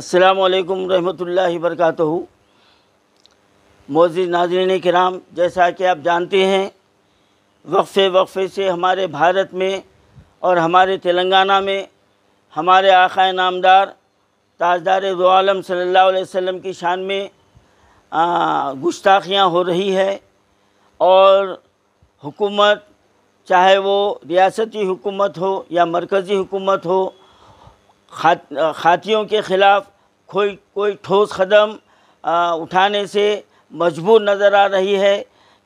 असलकम रहमतुल्ला वरक मोज़ नाजरन कराम जैसा कि आप जानते हैं वक्फ़े वक्फ़े से हमारे भारत में और हमारे तेलंगाना में हमारे आखा नामदार ताजदार दोआलम सल्लल्लाहु अलैहि वसल्लम की शान में गुस्ताखियाँ हो रही है और हुकूमत चाहे वो रियासती हुकूमत हो या मरकज़ी हुकूमत हो खात खातियों के ख़िलाफ़ कोई कोई ठोस कदम उठाने से मजबूर नज़र आ रही है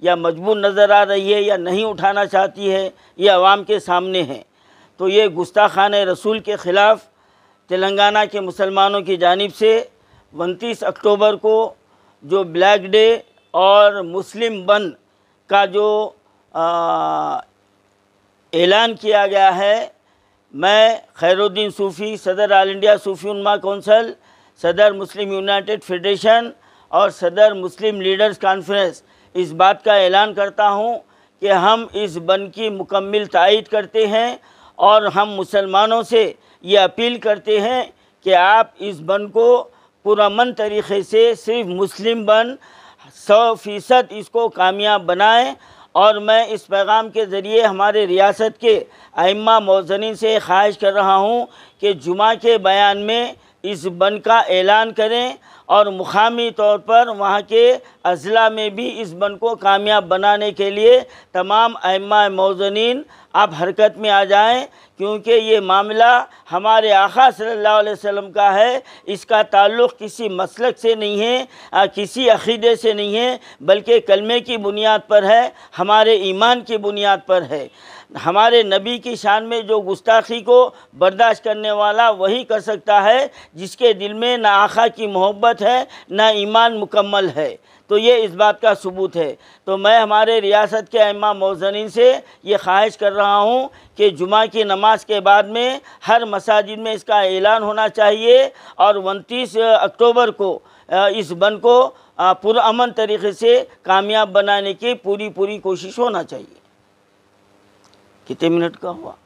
या मजबूर नज़र आ रही है या नहीं उठाना चाहती है ये आवाम के सामने है तो ये गुस्ताखान रसूल के ख़िलाफ़ तेलंगाना के मुसलमानों की जानब से उनतीस अक्टूबर को जो ब्लैक डे और मुस्लिम बंद का जो ऐलान किया गया है मैं खैरुद्दीन सूफ़ी सदर आल इंडिया सूफ़ी उन्मा कौंसल सदर मुस्लिम यूनाइटेड फेडरेशन और सदर मुस्लिम लीडर्स कॉन्फ्रेंस इस बात का ऐलान करता हूँ कि हम इस बन की मुकम्मल तइद करते हैं और हम मुसलमानों से ये अपील करते हैं कि आप इस बन को पुरमन तरीक़े से सिर्फ मुस्लिम बन सौ फ़ीसद इसको कामयाब बनाएँ और मैं इस पैगाम के ज़रिए हमारे रियासत के अम्मा मौजनी से ख्वाहिश कर रहा हूँ कि जुमा के बयान में इस बन का ऐलान करें और मुकामी तौर पर वहाँ के अजला में भी इस बन को कामयाब बनाने के लिए तमाम अमा मौजनिन आप हरकत में आ जाएं क्योंकि ये मामला हमारे आखा सल्लल्लाहु अलैहि वसल्लम का है इसका ताल्लुक़ किसी मसलक से नहीं है आ, किसी अक़ीदे से नहीं है बल्कि कलमे की बुनियाद पर है हमारे ईमान की बुनियाद पर है हमारे नबी की शान में जो गुस्ताखी को बर्दाश्त करने वाला वही कर सकता है जिसके दिल में ना आखा की मोहब्बत है ना ईमान मुकम्मल है तो ये इस बात का सबूत है तो मैं हमारे रियासत के अम्मा मौजनिन से ये ख्वाहिश कर रहा हूँ कि जुमा की नमाज के बाद में हर मसाजिद में इसका ऐलान होना चाहिए और उनतीस अक्टूबर को इस बन को पुरमन तरीके से कामयाब बनाने की पूरी पूरी कोशिश होना चाहिए कितने मिनट का हुआ